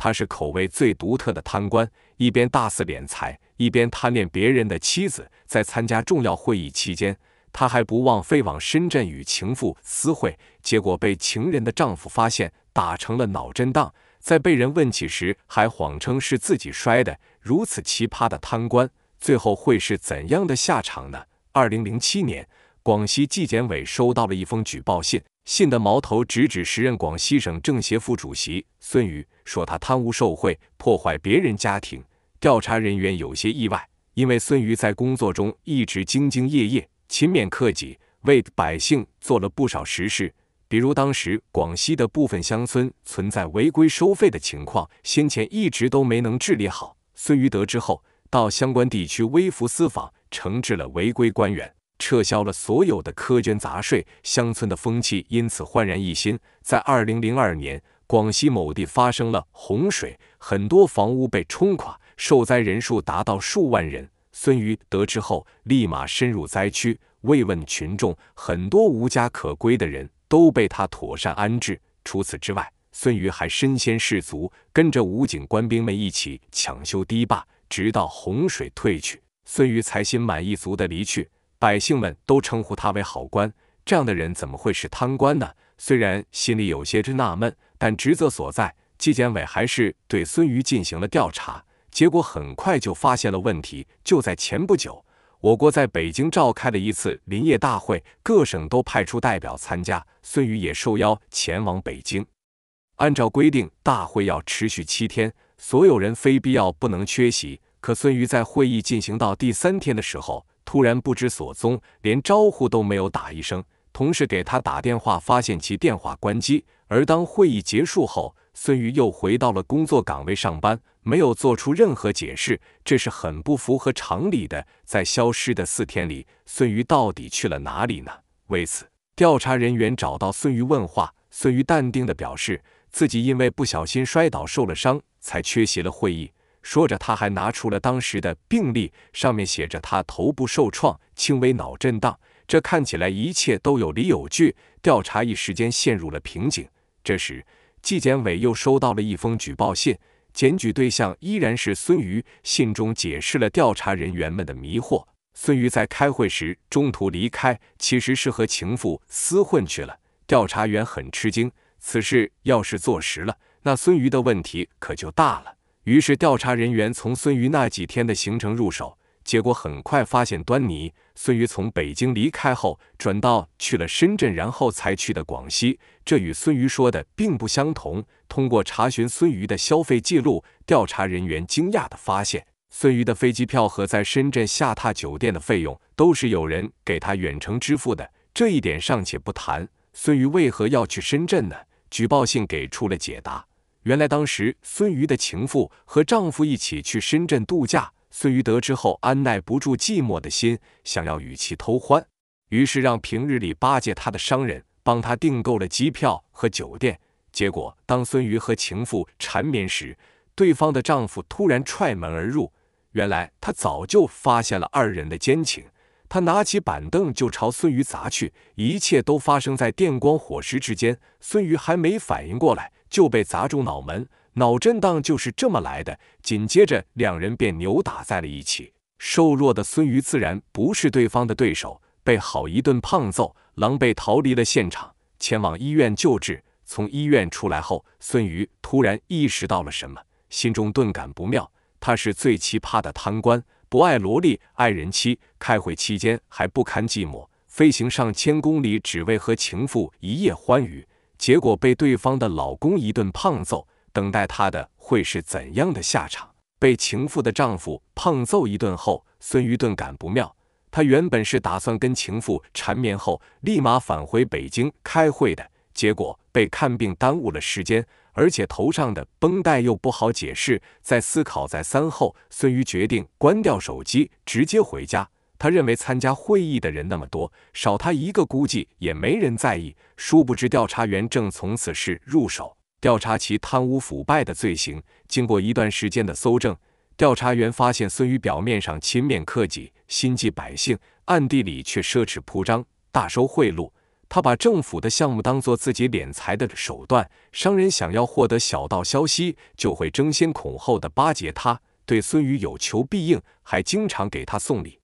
他是口味最独特的贪官，一边大肆敛财，一边贪恋别人的妻子。在参加重要会议期间，他还不忘飞往深圳与情妇私会，结果被情人的丈夫发现，打成了脑震荡。在被人问起时，还谎称是自己摔的。如此奇葩的贪官，最后会是怎样的下场呢？二零零七年，广西纪检委收到了一封举报信，信的矛头直指时任广西省政协副主席孙宇。说他贪污受贿，破坏别人家庭。调查人员有些意外，因为孙瑜在工作中一直兢兢业业，勤勉克己，为百姓做了不少实事。比如当时广西的部分乡村存在违规收费的情况，先前一直都没能治理好。孙瑜得知后，到相关地区微服私访，惩治了违规官员，撤销了所有的苛捐杂税，乡村的风气因此焕然一新。在二零零二年。广西某地发生了洪水，很多房屋被冲垮，受灾人数达到数万人。孙瑜得知后，立马深入灾区慰问群众，很多无家可归的人都被他妥善安置。除此之外，孙瑜还身先士卒，跟着武警官兵们一起抢修堤坝，直到洪水退去，孙瑜才心满意足地离去。百姓们都称呼他为好官，这样的人怎么会是贪官呢？虽然心里有些之纳闷。但职责所在，纪检委还是对孙瑜进行了调查，结果很快就发现了问题。就在前不久，我国在北京召开了一次林业大会，各省都派出代表参加，孙瑜也受邀前往北京。按照规定，大会要持续七天，所有人非必要不能缺席。可孙瑜在会议进行到第三天的时候，突然不知所踪，连招呼都没有打一声。同事给他打电话，发现其电话关机。而当会议结束后，孙瑜又回到了工作岗位上班，没有做出任何解释，这是很不符合常理的。在消失的四天里，孙瑜到底去了哪里呢？为此，调查人员找到孙瑜问话，孙瑜淡定地表示自己因为不小心摔倒受了伤，才缺席了会议。说着，他还拿出了当时的病历，上面写着他头部受创，轻微脑震荡。这看起来一切都有理有据，调查一时间陷入了瓶颈。这时，纪检委又收到了一封举报信，检举对象依然是孙瑜。信中解释了调查人员们的迷惑：孙瑜在开会时中途离开，其实是和情妇厮混去了。调查员很吃惊，此事要是坐实了，那孙瑜的问题可就大了。于是，调查人员从孙瑜那几天的行程入手。结果很快发现端倪，孙瑜从北京离开后，转到去了深圳，然后才去的广西，这与孙瑜说的并不相同。通过查询孙瑜的消费记录，调查人员惊讶地发现，孙瑜的飞机票和在深圳下榻酒店的费用都是有人给他远程支付的。这一点尚且不谈，孙瑜为何要去深圳呢？举报信给出了解答，原来当时孙瑜的情妇和丈夫一起去深圳度假。孙瑜得知后，按耐不住寂寞的心，想要与其偷欢，于是让平日里巴结他的商人帮他订购了机票和酒店。结果，当孙瑜和情妇缠绵时，对方的丈夫突然踹门而入。原来，他早就发现了二人的奸情。他拿起板凳就朝孙瑜砸去。一切都发生在电光火石之间，孙瑜还没反应过来，就被砸中脑门。脑震荡就是这么来的。紧接着，两人便扭打在了一起。瘦弱的孙瑜自然不是对方的对手，被好一顿胖揍，狼狈逃离了现场，前往医院救治。从医院出来后，孙瑜突然意识到了什么，心中顿感不妙。他是最奇葩的贪官，不爱萝莉，爱人妻。开会期间还不堪寂寞，飞行上千公里只为和情妇一夜欢愉，结果被对方的老公一顿胖揍。等待她的会是怎样的下场？被情妇的丈夫胖揍一顿后，孙瑜顿感不妙。他原本是打算跟情妇缠绵后，立马返回北京开会的，结果被看病耽误了时间，而且头上的绷带又不好解释。在思考再三后，孙瑜决定关掉手机，直接回家。他认为参加会议的人那么多，少他一个估计也没人在意。殊不知，调查员正从此事入手。调查其贪污腐败的罪行。经过一段时间的搜证，调查员发现孙瑜表面上勤勉克己、心系百姓，暗地里却奢侈铺张、大收贿赂。他把政府的项目当做自己敛财的手段。商人想要获得小道消息，就会争先恐后的巴结他，对孙瑜有求必应，还经常给他送礼。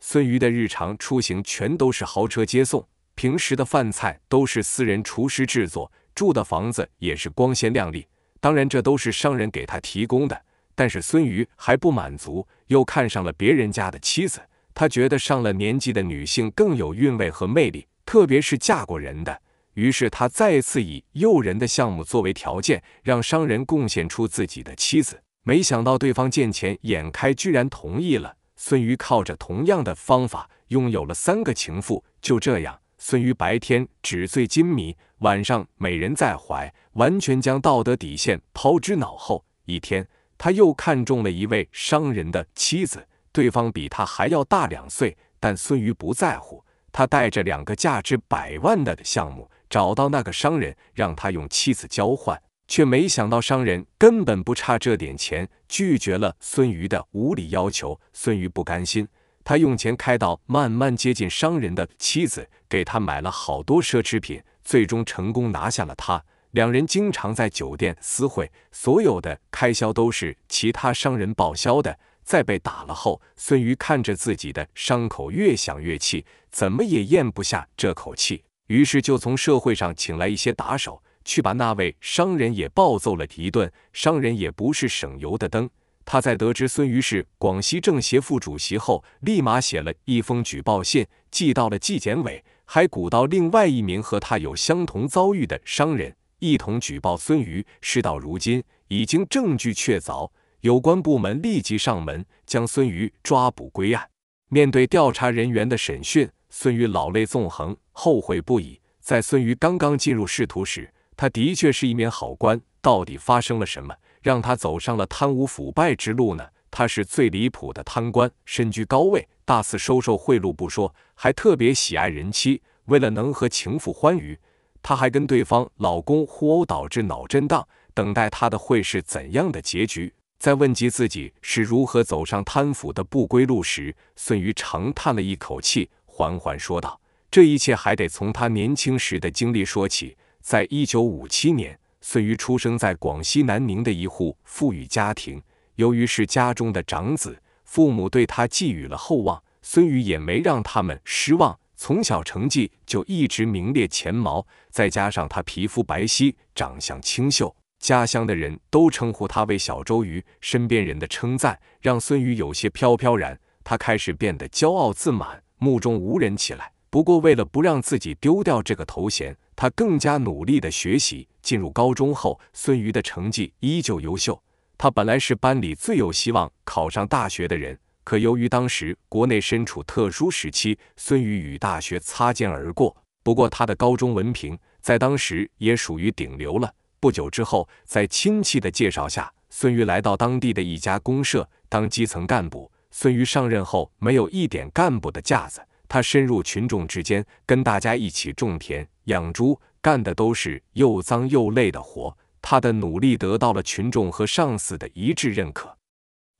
孙瑜的日常出行全都是豪车接送，平时的饭菜都是私人厨师制作。住的房子也是光鲜亮丽，当然这都是商人给他提供的。但是孙瑜还不满足，又看上了别人家的妻子。他觉得上了年纪的女性更有韵味和魅力，特别是嫁过人的。于是他再次以诱人的项目作为条件，让商人贡献出自己的妻子。没想到对方见钱眼开，居然同意了。孙瑜靠着同样的方法，拥有了三个情妇。就这样，孙瑜白天纸醉金迷。晚上美人在怀，完全将道德底线抛之脑后。一天，他又看中了一位商人的妻子，对方比他还要大两岁，但孙瑜不在乎。他带着两个价值百万的项目找到那个商人，让他用妻子交换，却没想到商人根本不差这点钱，拒绝了孙瑜的无理要求。孙瑜不甘心，他用钱开导，慢慢接近商人的妻子，给他买了好多奢侈品。最终成功拿下了他。两人经常在酒店私会，所有的开销都是其他商人报销的。在被打了后，孙瑜看着自己的伤口，越想越气，怎么也咽不下这口气，于是就从社会上请来一些打手，去把那位商人也暴揍了一顿。商人也不是省油的灯，他在得知孙瑜是广西政协副主席后，立马写了一封举报信，寄到了纪检委。还鼓捣另外一名和他有相同遭遇的商人一同举报孙瑜。事到如今，已经证据确凿，有关部门立即上门将孙瑜抓捕归案。面对调查人员的审讯，孙瑜老泪纵横，后悔不已。在孙瑜刚刚进入仕途时，他的确是一名好官。到底发生了什么，让他走上了贪污腐败之路呢？他是最离谱的贪官，身居高位，大肆收受贿赂不说，还特别喜爱人妻。为了能和情妇欢愉，他还跟对方老公互殴，导致脑震荡。等待他的会是怎样的结局？在问及自己是如何走上贪腐的不归路时，孙瑜长叹了一口气，缓缓说道：“这一切还得从他年轻时的经历说起。在一九五七年，孙瑜出生在广西南宁的一户富裕家庭。”由于是家中的长子，父母对他寄予了厚望。孙瑜也没让他们失望，从小成绩就一直名列前茅。再加上他皮肤白皙，长相清秀，家乡的人都称呼他为“小周瑜”。身边人的称赞让孙瑜有些飘飘然，他开始变得骄傲自满，目中无人起来。不过，为了不让自己丢掉这个头衔，他更加努力的学习。进入高中后，孙瑜的成绩依旧优秀。他本来是班里最有希望考上大学的人，可由于当时国内身处特殊时期，孙瑜与大学擦肩而过。不过，他的高中文凭在当时也属于顶流了。不久之后，在亲戚的介绍下，孙瑜来到当地的一家公社当基层干部。孙瑜上任后，没有一点干部的架子，他深入群众之间，跟大家一起种田、养猪，干的都是又脏又累的活。他的努力得到了群众和上司的一致认可。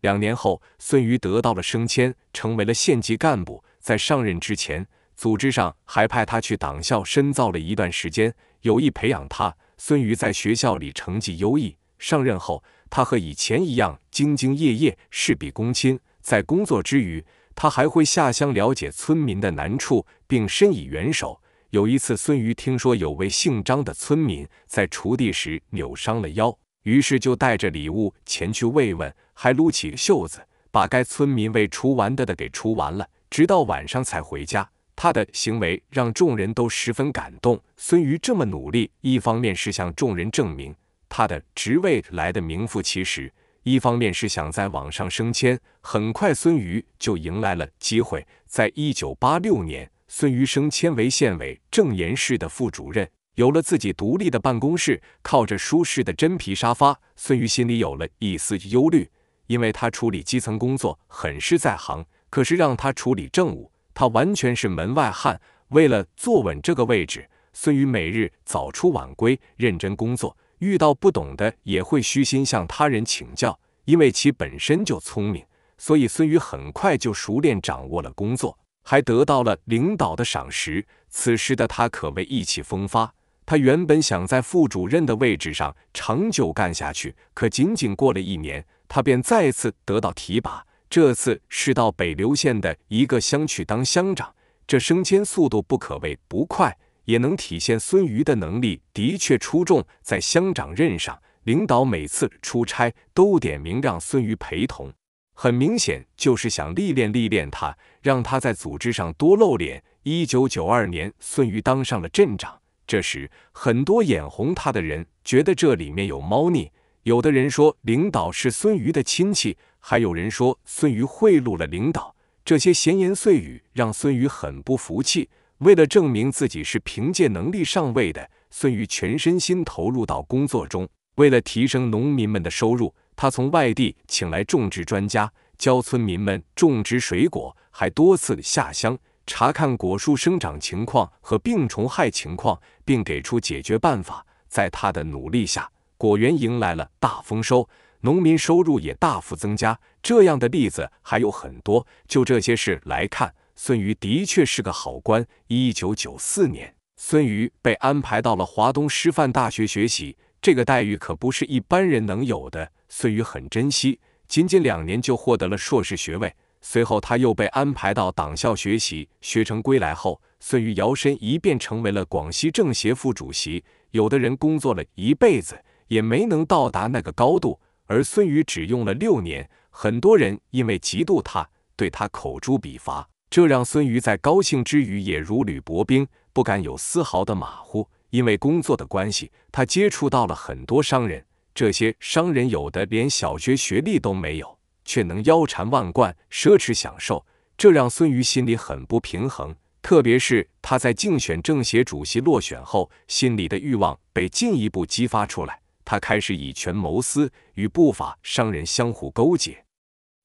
两年后，孙瑜得到了升迁，成为了县级干部。在上任之前，组织上还派他去党校深造了一段时间，有意培养他。孙瑜在学校里成绩优异。上任后，他和以前一样兢兢业业，事必躬亲。在工作之余，他还会下乡了解村民的难处，并伸以援手。有一次，孙瑜听说有位姓张的村民在锄地时扭伤了腰，于是就带着礼物前去慰问，还撸起袖子把该村民未锄完的的给锄完了，直到晚上才回家。他的行为让众人都十分感动。孙瑜这么努力，一方面是向众人证明他的职位来的名副其实，一方面是想在网上升迁。很快，孙瑜就迎来了机会，在一九八六年。孙瑜升迁为县委政研室的副主任，有了自己独立的办公室，靠着舒适的真皮沙发，孙瑜心里有了一丝忧虑，因为他处理基层工作很是在行，可是让他处理政务，他完全是门外汉。为了坐稳这个位置，孙瑜每日早出晚归，认真工作，遇到不懂的也会虚心向他人请教。因为其本身就聪明，所以孙瑜很快就熟练掌握了工作。还得到了领导的赏识，此时的他可谓意气风发。他原本想在副主任的位置上长久干下去，可仅仅过了一年，他便再次得到提拔，这次是到北流县的一个乡去当乡长。这升迁速度不可谓不快，也能体现孙瑜的能力的确出众。在乡长任上，领导每次出差都点名让孙瑜陪同。很明显，就是想历练历练他，让他在组织上多露脸。一九九二年，孙瑜当上了镇长。这时，很多眼红他的人觉得这里面有猫腻，有的人说领导是孙瑜的亲戚，还有人说孙瑜贿赂了领导。这些闲言碎语让孙瑜很不服气。为了证明自己是凭借能力上位的，孙瑜全身心投入到工作中，为了提升农民们的收入。他从外地请来种植专家，教村民们种植水果，还多次下乡查看果树生长情况和病虫害情况，并给出解决办法。在他的努力下，果园迎来了大丰收，农民收入也大幅增加。这样的例子还有很多。就这些事来看，孙瑜的确是个好官。一九九四年，孙瑜被安排到了华东师范大学学习。这个待遇可不是一般人能有的，孙瑜很珍惜，仅仅两年就获得了硕士学位。随后，他又被安排到党校学习，学成归来后，孙瑜摇身一变成为了广西政协副主席。有的人工作了一辈子也没能到达那个高度，而孙瑜只用了六年。很多人因为嫉妒他，对他口诛笔伐，这让孙瑜在高兴之余也如履薄冰，不敢有丝毫的马虎。因为工作的关系，他接触到了很多商人，这些商人有的连小学学历都没有，却能腰缠万贯，奢侈享受，这让孙瑜心里很不平衡。特别是他在竞选政协主席落选后，心里的欲望被进一步激发出来，他开始以权谋私，与不法商人相互勾结。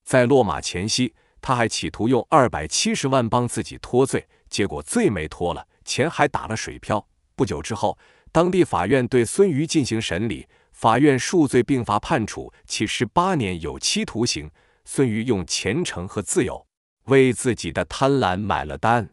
在落马前夕，他还企图用二百七十万帮自己脱罪，结果罪没脱了，钱还打了水漂。不久之后，当地法院对孙瑜进行审理，法院数罪并罚，判处其十八年有期徒刑。孙瑜用虔诚和自由为自己的贪婪买了单。